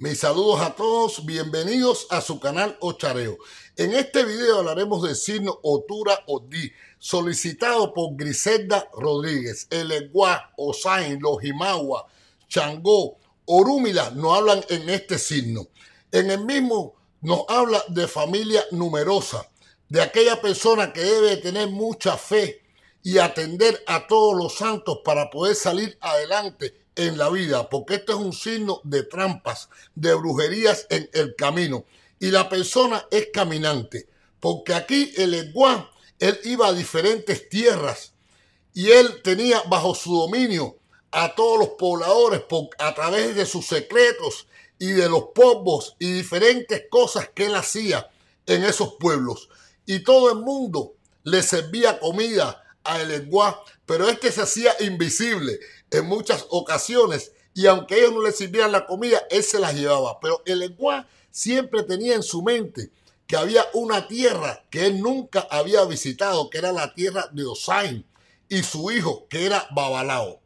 Mis saludos a todos, bienvenidos a su canal Ochareo. En este video hablaremos del signo Otura Odí, solicitado por Griselda Rodríguez. El Eguá, Osain, los Changó, Orúmila nos hablan en este signo. En el mismo nos habla de familia numerosa, de aquella persona que debe tener mucha fe y atender a todos los santos para poder salir adelante en la vida, porque esto es un signo de trampas, de brujerías en el camino. Y la persona es caminante, porque aquí el Eguá, él iba a diferentes tierras y él tenía bajo su dominio a todos los pobladores a través de sus secretos y de los pobos y diferentes cosas que él hacía en esos pueblos. Y todo el mundo le servía comida a El Eguá, pero que este se hacía invisible en muchas ocasiones y aunque ellos no le sirvieran la comida, él se las llevaba. Pero el lenguaje siempre tenía en su mente que había una tierra que él nunca había visitado, que era la tierra de Osain y su hijo, que era Babalao.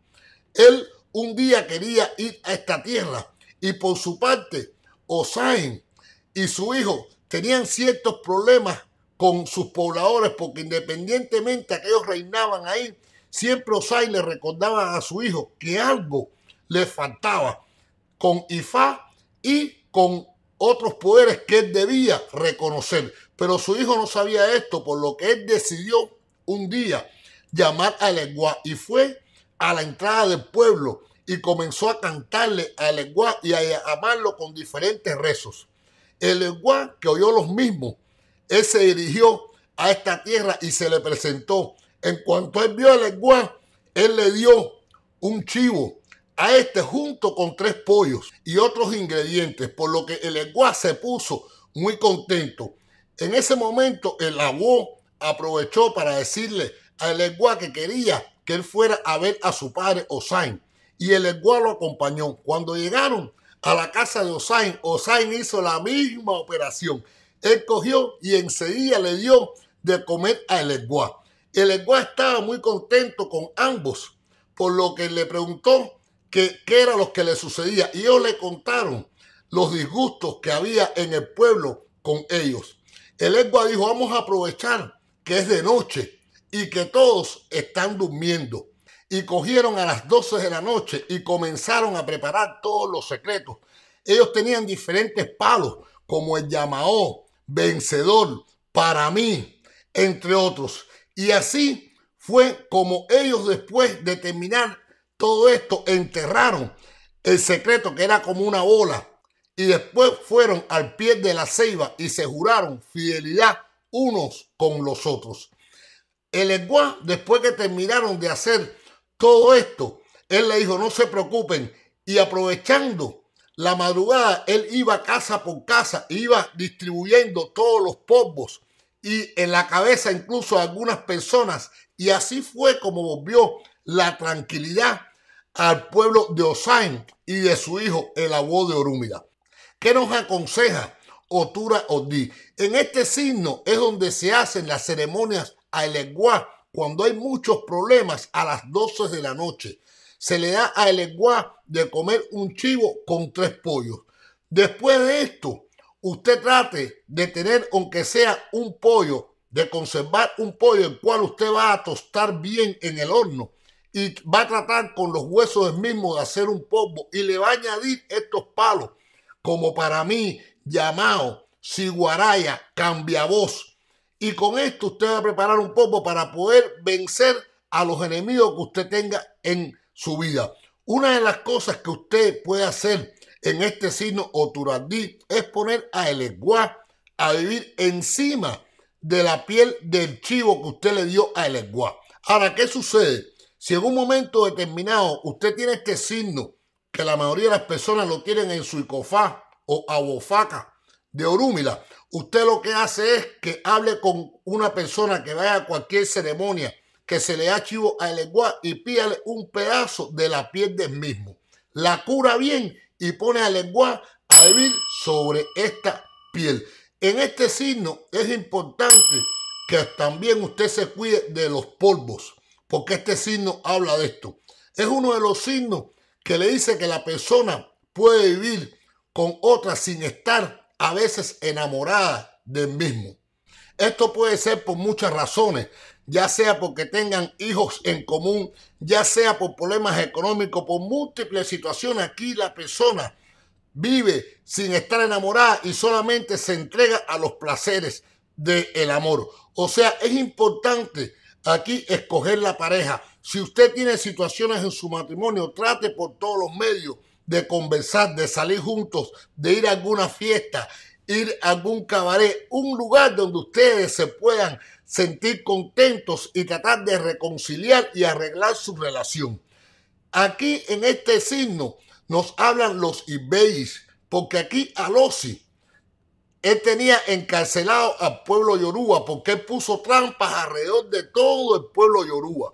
Él un día quería ir a esta tierra y por su parte, Osain y su hijo tenían ciertos problemas con sus pobladores porque independientemente de que ellos reinaban ahí, Siempre Osai le recordaba a su hijo que algo le faltaba con Ifá y con otros poderes que él debía reconocer. Pero su hijo no sabía esto, por lo que él decidió un día llamar a Lenguá y fue a la entrada del pueblo y comenzó a cantarle a Lenguá y a amarlo con diferentes rezos. El que oyó los mismos, él se dirigió a esta tierra y se le presentó en cuanto él vio el Leguá, él le dio un chivo a este junto con tres pollos y otros ingredientes, por lo que el se puso muy contento. En ese momento el abuelo aprovechó para decirle al Leguá que quería que él fuera a ver a su padre Osain y el lo acompañó. Cuando llegaron a la casa de Osain, Osain hizo la misma operación. Él cogió y enseguida le dio de comer al Leguá. El Esguá estaba muy contento con ambos, por lo que le preguntó qué era lo que le sucedía. Y ellos le contaron los disgustos que había en el pueblo con ellos. El Esguá dijo, vamos a aprovechar que es de noche y que todos están durmiendo. Y cogieron a las 12 de la noche y comenzaron a preparar todos los secretos. Ellos tenían diferentes palos, como el llamado vencedor, para mí, entre otros. Y así fue como ellos después de terminar todo esto enterraron el secreto que era como una bola y después fueron al pie de la ceiba y se juraron fidelidad unos con los otros. El Eguá, después que terminaron de hacer todo esto, él le dijo, no se preocupen. Y aprovechando la madrugada, él iba casa por casa, iba distribuyendo todos los polvos y en la cabeza incluso de algunas personas. Y así fue como volvió la tranquilidad al pueblo de Osain y de su hijo, el abuelo de Orúmida. ¿Qué nos aconseja Otura Odí? En este signo es donde se hacen las ceremonias a Eleguá cuando hay muchos problemas a las 12 de la noche. Se le da a Eleguá de comer un chivo con tres pollos. Después de esto, usted trate de tener, aunque sea un pollo, de conservar un pollo el cual usted va a tostar bien en el horno y va a tratar con los huesos mismos mismo de hacer un polvo y le va a añadir estos palos, como para mí, llamado, ciguaraya, cambia voz. Y con esto usted va a preparar un polvo para poder vencer a los enemigos que usted tenga en su vida. Una de las cosas que usted puede hacer en este signo o es poner a el esguá a vivir encima de la piel del chivo que usted le dio a el Ahora, ¿qué sucede? Si en un momento determinado usted tiene este signo, que la mayoría de las personas lo tienen en su icofá o abofaca de orúmila, usted lo que hace es que hable con una persona que vaya a cualquier ceremonia, que se le da chivo a el y pídale un pedazo de la piel del mismo. La cura bien y pone a lengua a vivir sobre esta piel. En este signo es importante que también usted se cuide de los polvos, porque este signo habla de esto. Es uno de los signos que le dice que la persona puede vivir con otra sin estar a veces enamorada del mismo. Esto puede ser por muchas razones, ya sea porque tengan hijos en común, ya sea por problemas económicos, por múltiples situaciones. Aquí la persona vive sin estar enamorada y solamente se entrega a los placeres del amor. O sea, es importante aquí escoger la pareja. Si usted tiene situaciones en su matrimonio, trate por todos los medios de conversar, de salir juntos, de ir a alguna fiesta, ir a algún cabaret, un lugar donde ustedes se puedan sentir contentos y tratar de reconciliar y arreglar su relación. Aquí en este signo nos hablan los Ibeis, porque aquí Alosi, él tenía encarcelado al pueblo Yoruba porque él puso trampas alrededor de todo el pueblo Yoruba.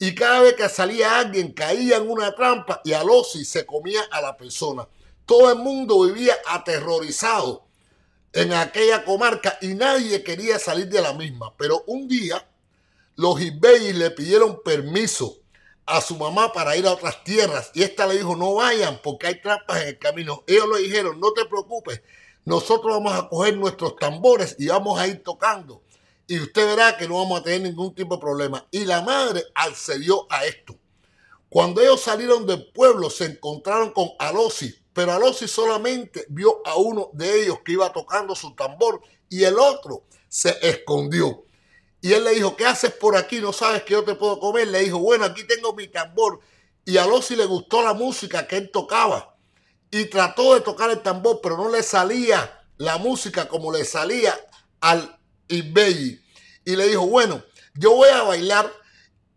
Y cada vez que salía alguien caía en una trampa y Alosi se comía a la persona. Todo el mundo vivía aterrorizado en aquella comarca y nadie quería salir de la misma. Pero un día los Ibey le pidieron permiso a su mamá para ir a otras tierras y esta le dijo no vayan porque hay trampas en el camino. Ellos le dijeron no te preocupes, nosotros vamos a coger nuestros tambores y vamos a ir tocando y usted verá que no vamos a tener ningún tipo de problema. Y la madre accedió a esto. Cuando ellos salieron del pueblo se encontraron con Alosi, pero Alosi solamente vio a uno de ellos que iba tocando su tambor y el otro se escondió. Y él le dijo, ¿qué haces por aquí? ¿No sabes que yo te puedo comer? Le dijo, bueno, aquí tengo mi tambor. Y a le gustó la música que él tocaba y trató de tocar el tambor, pero no le salía la música como le salía al Ibey. Y le dijo, bueno, yo voy a bailar.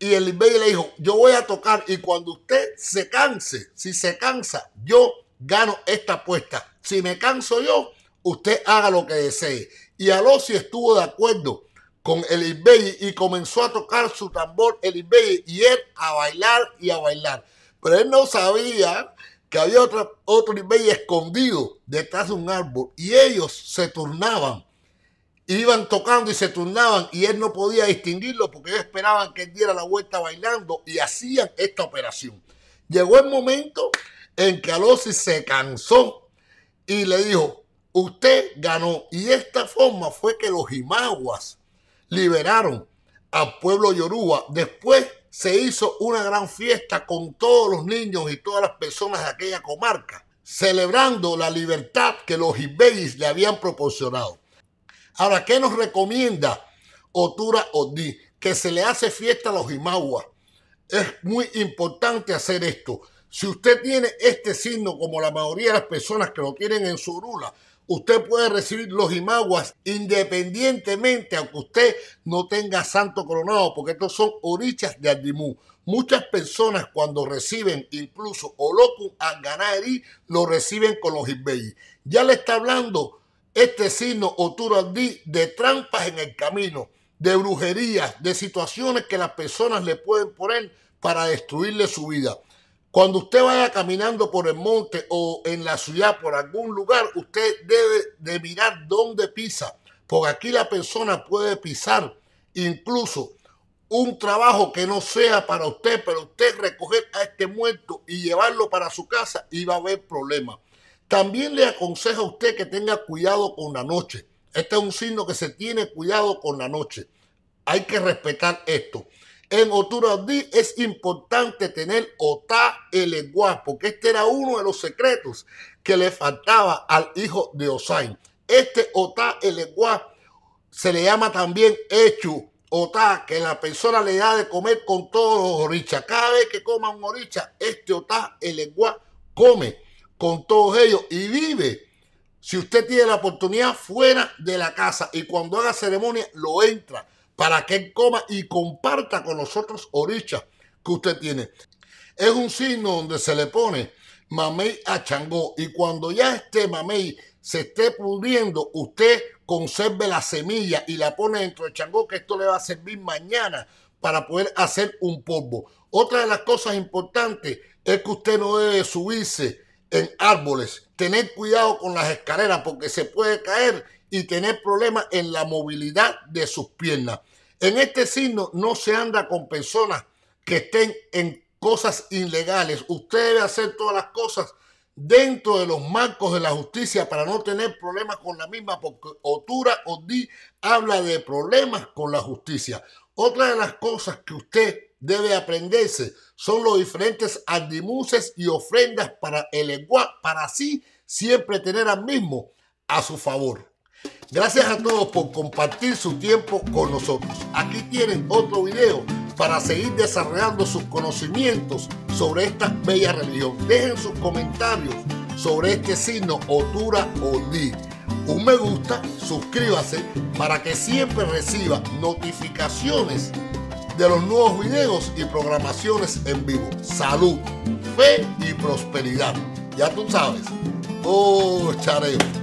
Y el Ibey le dijo, yo voy a tocar y cuando usted se canse, si se cansa, yo gano esta apuesta. Si me canso yo, usted haga lo que desee. Y Alossi estuvo de acuerdo con el Ibey y comenzó a tocar su tambor el Ibey y él a bailar y a bailar. Pero él no sabía que había otro otro Ibey escondido detrás de un árbol y ellos se turnaban. Iban tocando y se turnaban y él no podía distinguirlo porque esperaban que él diera la vuelta bailando y hacían esta operación. Llegó el momento en que se cansó y le dijo, usted ganó. Y esta forma fue que los jimaguas liberaron al pueblo Yoruba. Después se hizo una gran fiesta con todos los niños y todas las personas de aquella comarca, celebrando la libertad que los Ibeis le habían proporcionado. Ahora, ¿qué nos recomienda Otura Odí? Que se le hace fiesta a los jimaguas? Es muy importante hacer esto. Si usted tiene este signo, como la mayoría de las personas que lo tienen en su rula, usted puede recibir los imaguas independientemente, aunque usted no tenga santo coronado, porque estos son orichas de Adimú. Muchas personas cuando reciben incluso Olocum Anganari, lo reciben con los Ibei. Ya le está hablando este signo Aldí de trampas en el camino, de brujerías, de situaciones que las personas le pueden poner para destruirle su vida. Cuando usted vaya caminando por el monte o en la ciudad, por algún lugar, usted debe de mirar dónde pisa, porque aquí la persona puede pisar incluso un trabajo que no sea para usted, pero usted recoger a este muerto y llevarlo para su casa y va a haber problemas. También le aconsejo a usted que tenga cuidado con la noche. Este es un signo que se tiene cuidado con la noche. Hay que respetar esto. En Oturadí es importante tener Otá el porque este era uno de los secretos que le faltaba al hijo de Osain. Este Otá el se le llama también Echu Otá, que la persona le da de comer con todos los orichas. Cada vez que coma un oricha, este Otá el come con todos ellos y vive. Si usted tiene la oportunidad fuera de la casa y cuando haga ceremonia, lo entra para que él coma y comparta con los otros orichas que usted tiene. Es un signo donde se le pone mamey a Changó y cuando ya este mamey se esté pudriendo, usted conserve la semilla y la pone dentro de Changó, que esto le va a servir mañana para poder hacer un polvo. Otra de las cosas importantes es que usted no debe subirse en árboles, tener cuidado con las escaleras porque se puede caer y tener problemas en la movilidad de sus piernas. En este signo no se anda con personas que estén en cosas ilegales. Usted debe hacer todas las cosas dentro de los marcos de la justicia para no tener problemas con la misma, porque Otura Odí habla de problemas con la justicia. Otra de las cosas que usted debe aprenderse son los diferentes adimuses y ofrendas para el lenguaje, para así siempre tener al mismo a su favor. Gracias a todos por compartir su tiempo con nosotros. Aquí tienen otro video para seguir desarrollando sus conocimientos sobre esta bella religión. Dejen sus comentarios sobre este signo Otura DI. Un me gusta, suscríbase para que siempre reciba notificaciones de los nuevos videos y programaciones en vivo. Salud, fe y prosperidad. Ya tú sabes. Oh, chareo.